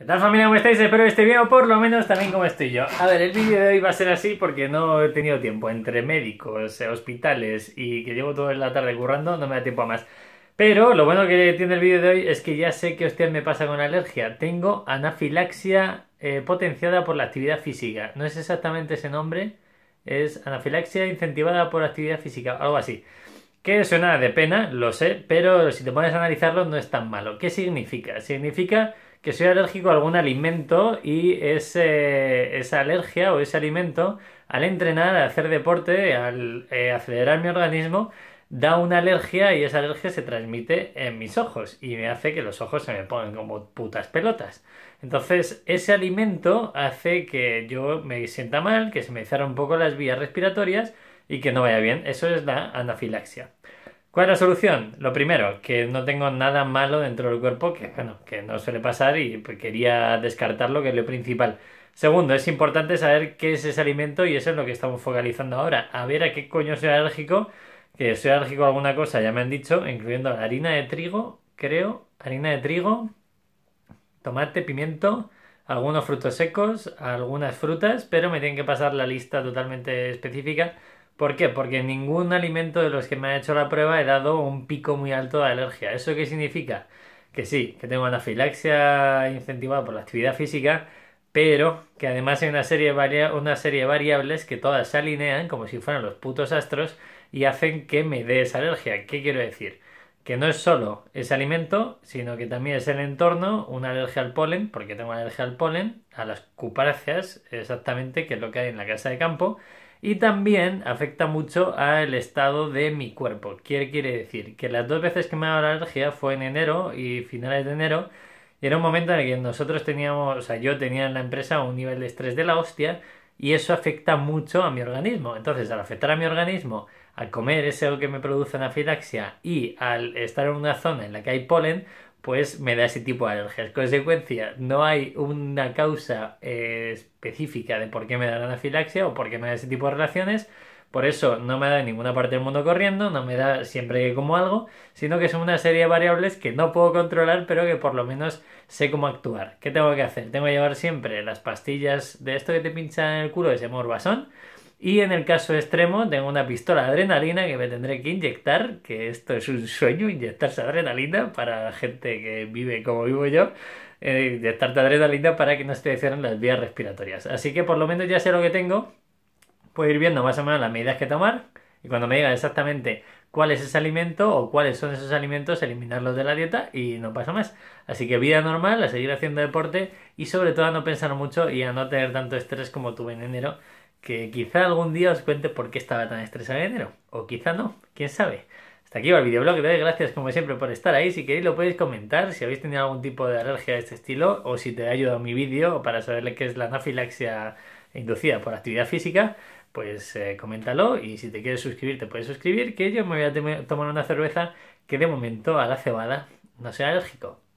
¿Qué tal familia? ¿Cómo estáis? Espero que vídeo bien por lo menos también como estoy yo. A ver, el vídeo de hoy va a ser así porque no he tenido tiempo. Entre médicos, eh, hospitales y que llevo toda la tarde currando, no me da tiempo a más. Pero lo bueno que tiene el vídeo de hoy es que ya sé qué hostia me pasa con alergia. Tengo anafilaxia eh, potenciada por la actividad física. No es exactamente ese nombre. Es anafilaxia incentivada por actividad física, algo así. Que suena de pena, lo sé, pero si te pones a analizarlo no es tan malo. ¿Qué significa? Significa que soy alérgico a algún alimento y esa alergia o ese alimento, al entrenar, al hacer deporte, al eh, acelerar mi organismo, da una alergia y esa alergia se transmite en mis ojos y me hace que los ojos se me pongan como putas pelotas. Entonces, ese alimento hace que yo me sienta mal, que se me cierren un poco las vías respiratorias y que no vaya bien. Eso es la anafilaxia. ¿Cuál es la solución? Lo primero, que no tengo nada malo dentro del cuerpo, que bueno, que no suele pasar y pues, quería descartarlo, que es lo principal. Segundo, es importante saber qué es ese alimento y eso es lo que estamos focalizando ahora. A ver a qué coño soy alérgico, que soy alérgico a alguna cosa, ya me han dicho, incluyendo la harina de trigo, creo, harina de trigo, tomate, pimiento, algunos frutos secos, algunas frutas, pero me tienen que pasar la lista totalmente específica ¿Por qué? Porque ningún alimento de los que me han hecho la prueba he dado un pico muy alto de alergia. ¿Eso qué significa? Que sí, que tengo anafilaxia incentivada por la actividad física, pero que además hay una serie, una serie de variables que todas se alinean como si fueran los putos astros y hacen que me dé esa alergia. ¿Qué quiero decir? Que no es solo ese alimento, sino que también es el entorno, una alergia al polen, porque tengo alergia al polen, a las cuparáceas, exactamente, que es lo que hay en la casa de campo, y también afecta mucho al estado de mi cuerpo. ¿Qué quiere decir? Que las dos veces que me ha dado la alergia fue en enero y finales de enero. Y era un momento en el que nosotros teníamos, o sea, yo tenía en la empresa un nivel de estrés de la hostia y eso afecta mucho a mi organismo. Entonces, al afectar a mi organismo, al comer ese que me produce anafilaxia y al estar en una zona en la que hay polen, pues me da ese tipo de alergias. Consecuencia, no hay una causa eh, específica de por qué me da la anafilaxia o por qué me da ese tipo de relaciones. Por eso no me da en ninguna parte del mundo corriendo, no me da siempre que como algo, sino que son una serie de variables que no puedo controlar, pero que por lo menos sé cómo actuar. ¿Qué tengo que hacer? Tengo que llevar siempre las pastillas de esto que te pinchan en el culo, ese morbasón. Y en el caso extremo, tengo una pistola de adrenalina que me tendré que inyectar, que esto es un sueño, inyectarse adrenalina para la gente que vive como vivo yo, eh, inyectarte adrenalina para que no se cierren las vías respiratorias. Así que por lo menos ya sé lo que tengo, puedo ir viendo más o menos las medidas que tomar, y cuando me digan exactamente cuál es ese alimento o cuáles son esos alimentos, eliminarlos de la dieta y no pasa más. Así que vida normal, a seguir haciendo deporte y sobre todo a no pensar mucho y a no tener tanto estrés como tuve en enero que quizá algún día os cuente por qué estaba tan estresado en enero. O quizá no, quién sabe. Hasta aquí va el videoblog. gracias como siempre por estar ahí. Si queréis lo podéis comentar si habéis tenido algún tipo de alergia de este estilo o si te ha ayudado mi vídeo para saberle qué es la anafilaxia inducida por actividad física. Pues eh, coméntalo y si te quieres suscribir te puedes suscribir que yo me voy a tomar una cerveza que de momento a la cebada no sea alérgico.